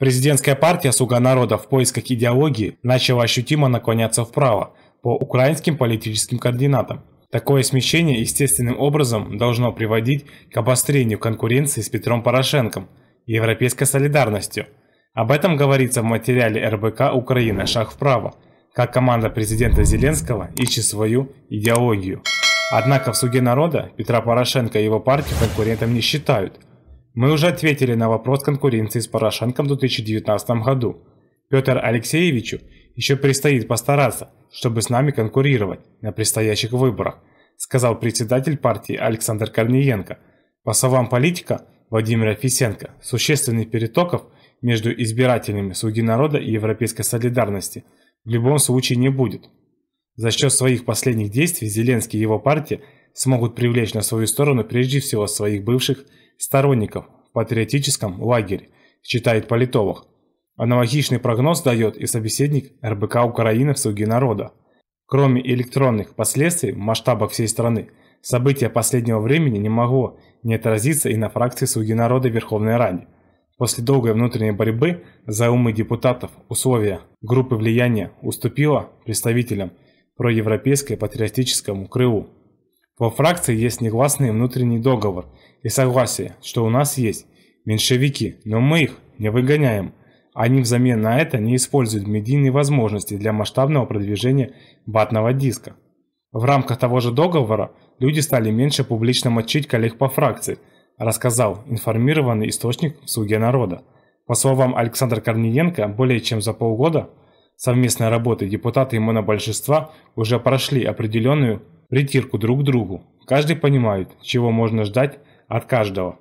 Президентская партия «Слуга народа» в поисках идеологии начала ощутимо наклоняться вправо по украинским политическим координатам. Такое смещение естественным образом должно приводить к обострению конкуренции с Петром Порошенком и европейской солидарностью. Об этом говорится в материале РБК «Украина. Шаг вправо», как команда президента Зеленского ищет свою идеологию. Однако в «Суде народа» Петра Порошенко и его партию конкурентом не считают – мы уже ответили на вопрос конкуренции с Порошенком в 2019 году. Петр Алексеевичу еще предстоит постараться, чтобы с нами конкурировать на предстоящих выборах, сказал председатель партии Александр Корниенко. По словам политика Владимира Фисенко, существенных перетоков между избирателями «Слуги народа» и «Европейской солидарности» в любом случае не будет. За счет своих последних действий Зеленский и его партия – смогут привлечь на свою сторону прежде всего своих бывших сторонников в патриотическом лагере, считает политолог. Аналогичный прогноз дает и собеседник РБК Украины в «Слуги народа». Кроме электронных последствий в масштабах всей страны, события последнего времени не могло не отразиться и на фракции «Слуги народа» Верховной Ради. После долгой внутренней борьбы за умы депутатов условия группы влияния уступило представителям проевропейской патриотическому крылу. Во фракции есть негласный внутренний договор и согласие, что у нас есть меньшевики, но мы их не выгоняем. Они взамен на это не используют медийные возможности для масштабного продвижения батного диска. В рамках того же договора люди стали меньше публично мочить коллег по фракции, рассказал информированный источник в народа». По словам Александра Корниенко, более чем за полгода совместной работы депутаты и монобольшинства уже прошли определенную притирку друг к другу. Каждый понимает, чего можно ждать от каждого.